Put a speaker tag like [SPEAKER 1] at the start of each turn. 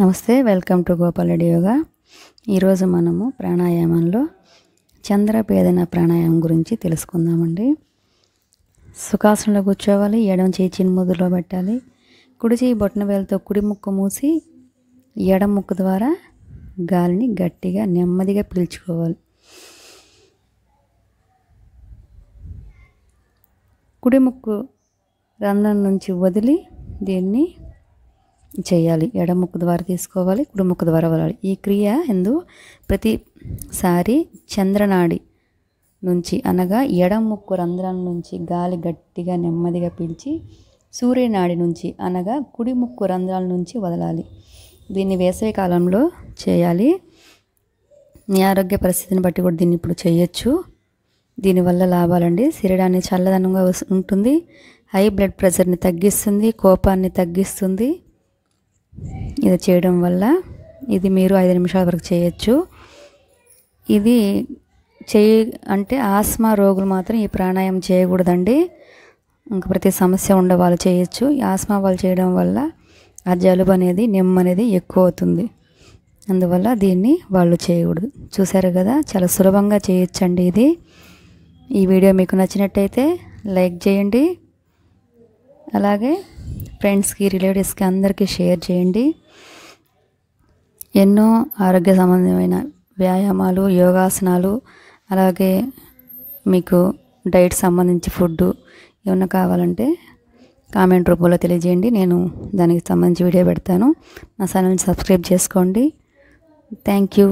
[SPEAKER 1] నమస్తే welcome to Reddy yoga ఈరోజు మనము ప్రాణాయామంలో చంద్రపేదన ప్రాణాయామం గురించి తెలుసుకుందామండి సుఖాసనంలో కూర్చోవాలి ఎడమ చేయి ముద్దులో పెట్టాలి కుడి చేయి బొట్టన వేలతో కుడి ముక్కు మూసి ఎడమ ముక్కు ద్వారా గాలిని గట్టిగా నెమ్మదిగా పీల్చుకోవాలి కుడి ముక్కు రంధ్రం నుంచి వదిలి దీన్ని చేయాలి ఎడముక్కు ద్వారా తీసుకోవాలి కుడిముక్కు ద్వారా వలాలి ఈ క్రియ ఎందు ప్రతిసారి చంద్రనాడి నుంచి అనగా ఎడముక్కు రంధ్రం నుంచి గాలి గట్టిగా నెమ్మదిగా పీల్చి సూర్యనాడి నుంచి అనగా కుడిముక్కు రంధ్రాల నుంచి వదలాలి దీన్ని వేసవి కాలంలో చేయాలి మీ ఆరోగ్య పరిస్థితిని బట్టి కూడా దీన్ని ఇప్పుడు చేయొచ్చు దీనివల్ల లాభాలండి శరీరాన్ని చల్లదనంగా ఉంటుంది హై బ్లడ్ ప్రెషర్ని తగ్గిస్తుంది కోపాన్ని తగ్గిస్తుంది ఇది చేయడం వల్ల ఇది మీరు ఐదు నిమిషాల వరకు చేయొచ్చు ఇది చేయ అంటే ఆస్మా రోగులు మాత్రం ఈ ప్రాణాయామం చేయకూడదండి ఇంకా ప్రతి సమస్య ఉండే వాళ్ళు చేయొచ్చు ఈ ఆస్మా వాళ్ళు చేయడం వల్ల ఆ జలుబు అనేది నిమ్మ అనేది ఎక్కువ అవుతుంది అందువల్ల దీన్ని వాళ్ళు చేయకూడదు చూసారు కదా చాలా సులభంగా చేయొచ్చండి ఇది ఈ వీడియో మీకు నచ్చినట్టయితే లైక్ చేయండి అలాగే ఫ్రెండ్స్కి రిలేటివ్స్కి అందరికీ షేర్ చేయండి ఎన్నో ఆరోగ్య సంబంధమైన వ్యాయామాలు యోగాసనాలు అలాగే మీకు డైట్ సంబంధించి ఫుడ్ ఏమన్నా కావాలంటే కామెంట్ రూపంలో తెలియజేయండి నేను దానికి సంబంధించి వీడియో పెడతాను నా ఛానల్ని సబ్స్క్రైబ్ చేసుకోండి థ్యాంక్ యూ